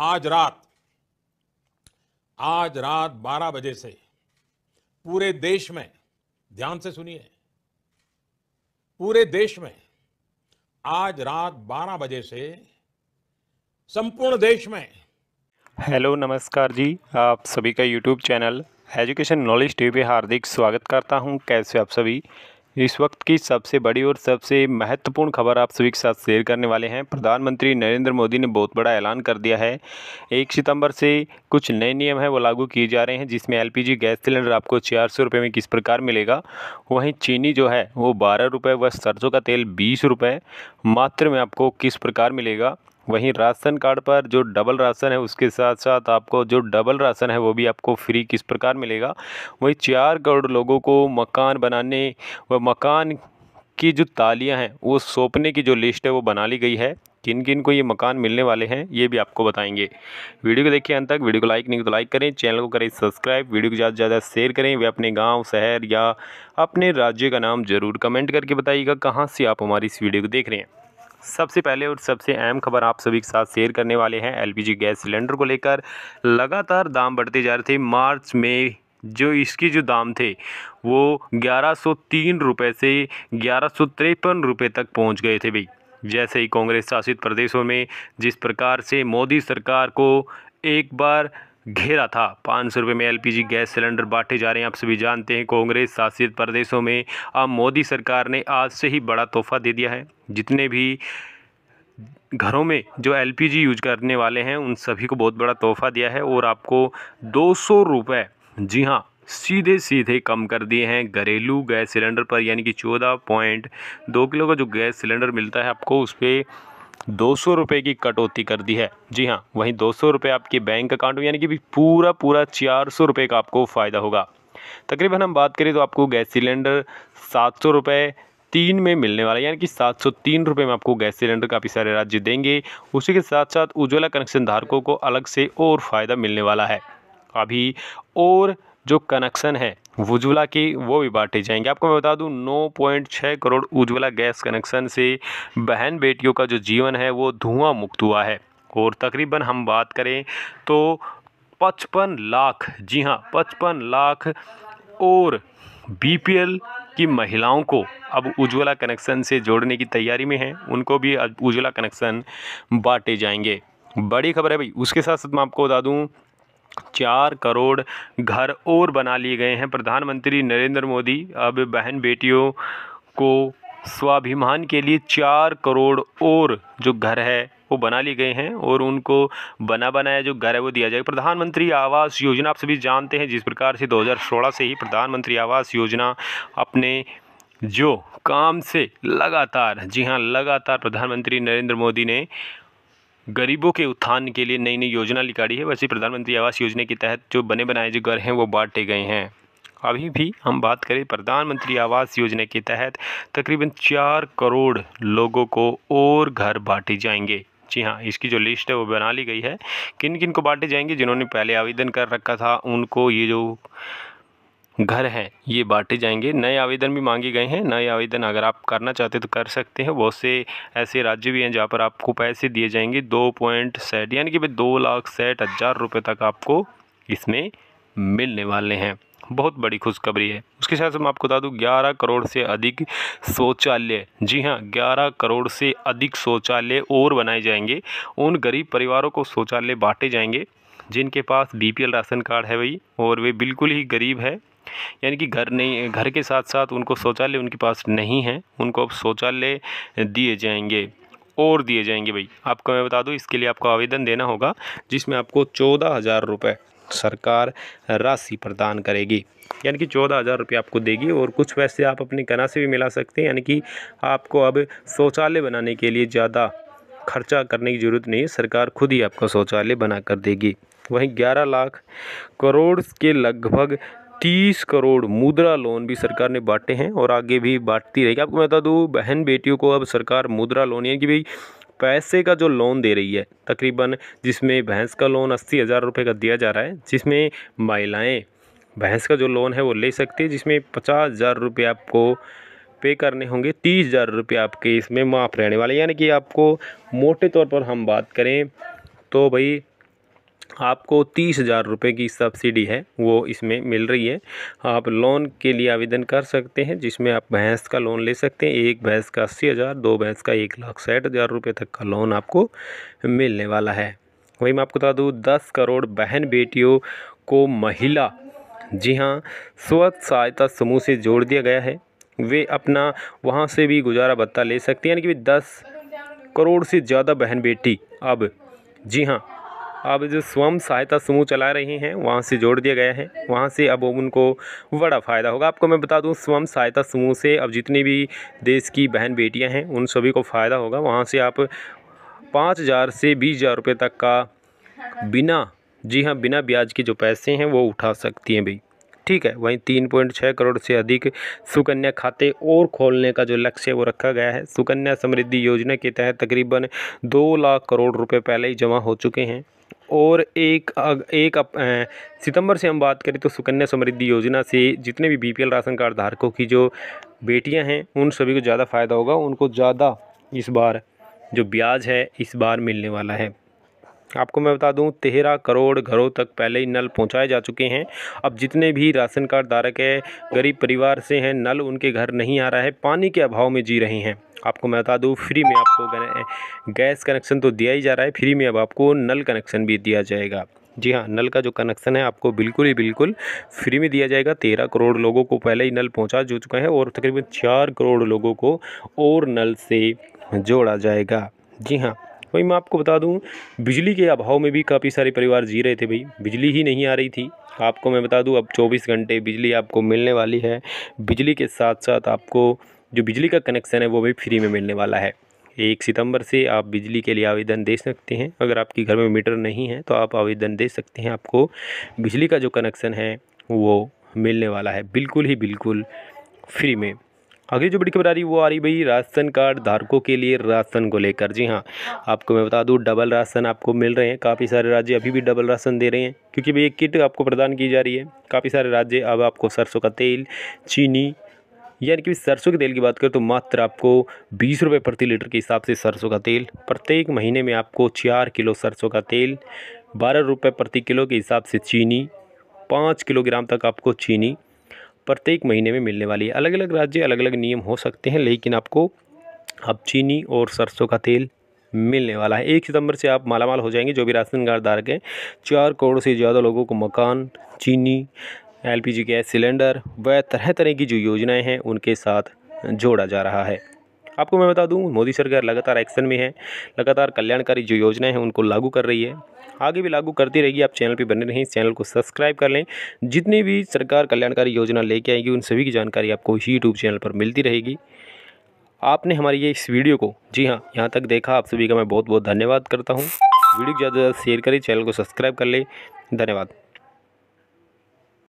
आज रात आज रात 12 बजे से पूरे देश में ध्यान से सुनिए पूरे देश में आज रात 12 बजे से संपूर्ण देश में हेलो नमस्कार जी आप सभी का YouTube channel education knowledge TV हार्दिक स्वागत करता हूं कैसे आप सभी इस वक्त की सबसे बड़ी और सबसे महत्वपूर्ण खबर आप सभी के साथ शेयर करने वाले हैं प्रधानमंत्री नरेंद्र मोदी ने बहुत बड़ा ऐलान कर दिया है एक सितंबर से कुछ नए नियम हैं वो लागू किए जा रहे हैं जिसमें एलपीजी गैस सिलेंडर आपको चार सौ रुपये में किस प्रकार मिलेगा वहीं चीनी जो है वो बारह रुपये व सरसों का तेल बीस रुपये मात्र में आपको किस प्रकार मिलेगा वहीं राशन कार्ड पर जो डबल राशन है उसके साथ साथ आपको जो डबल राशन है वो भी आपको फ्री किस प्रकार मिलेगा वहीं चार करोड़ लोगों को मकान बनाने व मकान की जो तालियां हैं वो सौंपने की जो लिस्ट है वो बना ली गई है किन किन को ये मकान मिलने वाले हैं ये भी आपको बताएंगे वीडियो को देखिए अंत तक वीडियो को लाइक नहीं तो लाइक करें चैनल को करें सब्सक्राइब वीडियो को ज़्यादा से ज़्यादा शेयर करें वे अपने गांव शहर या अपने राज्य का नाम ज़रूर कमेंट करके बताइएगा कहाँ से आप हमारी इस वीडियो को देख रहे हैं सबसे पहले और सबसे अहम खबर आप सभी के साथ शेयर करने वाले हैं एलपीजी गैस सिलेंडर को लेकर लगातार दाम बढ़ते जा रहे थे मार्च में जो इसके जो दाम थे वो ग्यारह सौ तीन रुपये से ग्यारह सौ तिरपन रुपये तक पहुंच गए थे भाई जैसे ही कांग्रेस शासित प्रदेशों में जिस प्रकार से मोदी सरकार को एक बार घेरा था पाँच सौ रुपये में एलपीजी गैस सिलेंडर बांटे जा रहे हैं आप सभी जानते हैं कांग्रेस शासित प्रदेशों में अब मोदी सरकार ने आज से ही बड़ा तोहफा दे दिया है जितने भी घरों में जो एलपीजी यूज करने वाले हैं उन सभी को बहुत बड़ा तोहफा दिया है और आपको दो सौ रुपये जी हाँ सीधे सीधे कम कर दिए हैं घरेलू गैस सिलेंडर पर यानी कि चौदह पॉइंट दो किलो का जो गैस सिलेंडर मिलता है आपको उस पर दो सौ रुपये की कटौती कर दी है जी हाँ वहीं दो सौ रुपये आपके बैंक अकाउंट में यानी कि पूरा पूरा चार सौ रुपये का आपको फ़ायदा होगा तकरीबन हम बात करें तो आपको गैस सिलेंडर सात सौ रुपये तीन में मिलने वाला यानी कि सात सौ तीन रुपये में आपको गैस सिलेंडर काफ़ी सारे राज्य देंगे उसी के साथ साथ उज्ज्वला कनेक्शन धारकों को अलग से और फ़ायदा मिलने वाला है अभी और जो कनेक्शन है उज्ज्वला की वो भी बांटे जाएंगे आपको मैं बता दूं 9.6 करोड़ उज्ज्वला गैस कनेक्शन से बहन बेटियों का जो जीवन है वो धुआं मुक्त हुआ है और तकरीबन हम बात करें तो पचपन लाख जी हाँ पचपन लाख और बीपीएल की महिलाओं को अब उज्ज्वला कनेक्शन से जोड़ने की तैयारी में है उनको भी उज्ज्वला कनेक्शन बांटे जाएंगे बड़ी खबर है भाई उसके साथ साथ मैं आपको बता दूँ चार करोड़ घर और बना लिए गए हैं प्रधानमंत्री नरेंद्र मोदी अब बहन बेटियों को स्वाभिमान के लिए चार करोड़ और जो घर है वो बना लिए गए हैं और उनको बना बनाया जो घर है वो दिया जाएगा प्रधानमंत्री आवास योजना आप सभी जानते हैं जिस प्रकार से 2016 से ही प्रधानमंत्री आवास योजना अपने जो काम से लगातार जी हाँ लगातार प्रधानमंत्री नरेंद्र मोदी ने गरीबों के उत्थान के लिए नई नई योजना निकाली है वैसे प्रधानमंत्री आवास योजना के तहत जो बने बनाए जो घर हैं वो बांटे गए हैं अभी भी हम बात करें प्रधानमंत्री आवास योजना के तहत तकरीबन चार करोड़ लोगों को और घर बांटे जाएंगे जी हाँ इसकी जो लिस्ट है वो बना ली गई है किन किन को बांटे जाएंगे जिन्होंने पहले आवेदन कर रखा था उनको ये जो घर हैं ये बांटे जाएंगे नए आवेदन भी मांगे गए हैं नए आवेदन अगर आप करना चाहते तो कर सकते हैं बहुत से ऐसे राज्य भी हैं जहाँ पर आपको पैसे दिए जाएंगे दो पॉइंट सेट यानी कि भाई दो लाख सेठ हज़ार रुपये तक आपको इसमें मिलने वाले हैं बहुत बड़ी खुशखबरी है उसके साथ मैं आपको बता दूँ ग्यारह करोड़ से अधिक शौचालय जी हाँ ग्यारह करोड़ से अधिक शौचालय और बनाए जाएंगे उन गरीब परिवारों को शौचालय बांटे जाएंगे जिनके पास बीपीएल राशन कार्ड है भाई और वे बिल्कुल ही गरीब है यानी कि घर नहीं घर के साथ साथ उनको शौचालय उनके पास नहीं है उनको अब शौचालय दिए जाएंगे और दिए जाएंगे भाई आपको मैं बता दूँ इसके लिए आपको आवेदन देना होगा जिसमें आपको चौदह हज़ार रुपये सरकार राशि प्रदान करेगी यानी कि चौदह हज़ार रुपये आपको देगी और कुछ पैसे आप अपनी कना से भी मिला सकते हैं यानी कि आपको अब शौचालय बनाने के लिए ज़्यादा खर्चा करने की ज़रूरत नहीं है सरकार खुद ही आपका शौचालय बना कर देगी वहीं ग्यारह लाख करोड़ के लगभग तीस करोड़ मुद्रा लोन भी सरकार ने बांटे हैं और आगे भी बांटती रहेगी आपको बता दूँ बहन बेटियों को अब सरकार मुद्रा लोन यानी कि भाई पैसे का जो लोन दे रही है तकरीबन जिसमें भैंस का लोन अस्सी हज़ार रुपये का दिया जा रहा है जिसमें महिलाएं भैंस का जो लोन है वो ले सकती है जिसमें पचास हज़ार रुपये आपको पे करने होंगे तीस हज़ार रुपये आपके इसमें माफ़ रहने वाले यानी कि आपको मोटे तौर पर हम बात करें तो भाई आपको तीस हज़ार रुपये की सब्सिडी है वो इसमें मिल रही है आप लोन के लिए आवेदन कर सकते हैं जिसमें आप भैंस का लोन ले सकते हैं एक भैंस का अस्सी हज़ार दो भैंस का एक लाख साठ हज़ार रुपये तक का लोन आपको मिलने वाला है वही मैं आपको बता दूँ दस करोड़ बहन बेटियों को महिला जी हाँ स्व सहायता समूह से जोड़ दिया गया है वे अपना वहाँ से भी गुजारा भत्ता ले सकती हैं यानी कि दस करोड़ से ज़्यादा बहन बेटी अब जी हाँ अब जो स्वयं सहायता समूह चला रहे हैं वहाँ से जोड़ दिया गया है वहाँ से अब उनको बड़ा फ़ायदा होगा आपको मैं बता दूँ स्वयं सहायता समूह से अब जितनी भी देश की बहन बेटियाँ हैं उन सभी को फ़ायदा होगा वहाँ से आप पाँच हज़ार से बीस हज़ार रुपये तक का बिना जी हाँ बिना ब्याज के जो पैसे हैं वो उठा सकती हैं भाई ठीक है वहीं तीन पॉइंट छः करोड़ से अधिक सुकन्या खाते और खोलने का जो लक्ष्य है वो रखा गया है सुकन्या समृद्धि योजना के तहत तकरीबन दो लाख करोड़ रुपये पहले ही जमा हो चुके हैं और एक अग, एक अप, ए, सितंबर से हम बात करें तो सुकन्या समृद्धि योजना से जितने भी बीपीएल राशन कार्ड धारकों की जो बेटियां हैं उन सभी को ज़्यादा फ़ायदा होगा उनको ज़्यादा इस बार जो ब्याज है इस बार मिलने वाला है आपको मैं बता दूं तेरह करोड़ घरों तक पहले ही नल पहुंचाए जा चुके हैं अब जितने भी राशन कार्ड धारक है गरीब परिवार से हैं नल उनके घर नहीं आ रहा है पानी के अभाव में जी रहे हैं आपको मैं बता दूं फ्री में आपको गैस कनेक्शन तो दिया ही जा रहा है फ्री में अब आपको नल कनेक्शन भी दिया जाएगा जी हाँ नल का जो कनेक्शन है आपको बिल्कुल ही बिल्कुल फ्री में दिया जाएगा तेरह करोड़ लोगों को पहले ही नल पहुँचा जो चुका है और तकरीबन चार करोड़ लोगों को और नल से जोड़ा जाएगा जी हाँ वही मैं आपको बता दूँ बिजली के अभाव में भी काफ़ी सारे परिवार जी रहे थे भाई बिजली ही नहीं आ रही थी आपको मैं बता दूँ अब चौबीस घंटे बिजली आपको मिलने वाली है बिजली के साथ साथ आपको जो बिजली का कनेक्शन है वो भी फ्री में मिलने वाला है एक सितंबर से आप बिजली के लिए आवेदन दे सकते हैं अगर आपके घर में मीटर नहीं है तो आप आवेदन दे सकते हैं आपको बिजली का जो कनेक्शन है वो मिलने वाला है बिल्कुल ही बिल्कुल फ्री में अगली जो बड़ी खबर आ रही है वो आ रही भाई राशन कार्ड धारकों के लिए राशन को लेकर जी हाँ आपको मैं बता दूँ डबल राशन आपको मिल रहे हैं काफ़ी सारे राज्य अभी भी डबल राशन दे रहे हैं क्योंकि भाई एक किट आपको प्रदान की जा रही है काफ़ी सारे राज्य अब आपको सरसों का तेल चीनी यानी कि सरसों के तेल की बात करें तो मात्र आपको बीस रुपये प्रति लीटर के हिसाब से सरसों का तेल प्रत्येक महीने में आपको चार किलो सरसों का तेल बारह रुपये प्रति किलो के हिसाब से चीनी पाँच किलोग्राम तक आपको चीनी प्रत्येक महीने में मिलने वाली है अलग अलग राज्य अलग अलग नियम हो सकते हैं लेकिन आपको अब चीनी और सरसों का तेल मिलने वाला है एक सितंबर से आप मालामाल हो जाएंगे जो भी राशन कार्ड धारक हैं चार करोड़ से ज़्यादा लोगों को मकान चीनी एलपीजी गैस सिलेंडर व तरह तरह की जो योजनाएं हैं उनके साथ जोड़ा जा रहा है आपको मैं बता दूं मोदी सरकार लगातार एक्शन में है लगातार कल्याणकारी जो योजनाएं हैं उनको लागू कर रही है आगे भी लागू करती रहेगी आप चैनल पर बने रहें चैनल को सब्सक्राइब कर लें जितनी भी सरकार कल्याणकारी योजना लेके आएगी उन सभी की जानकारी आपको इसी यूट्यूब चैनल पर मिलती रहेगी आपने हमारी ये इस वीडियो को जी हाँ यहाँ तक देखा आप सभी का मैं बहुत बहुत धन्यवाद करता हूँ वीडियो को ज़्यादा से ज़्यादा शेयर करें चैनल को सब्सक्राइब कर लें धन्यवाद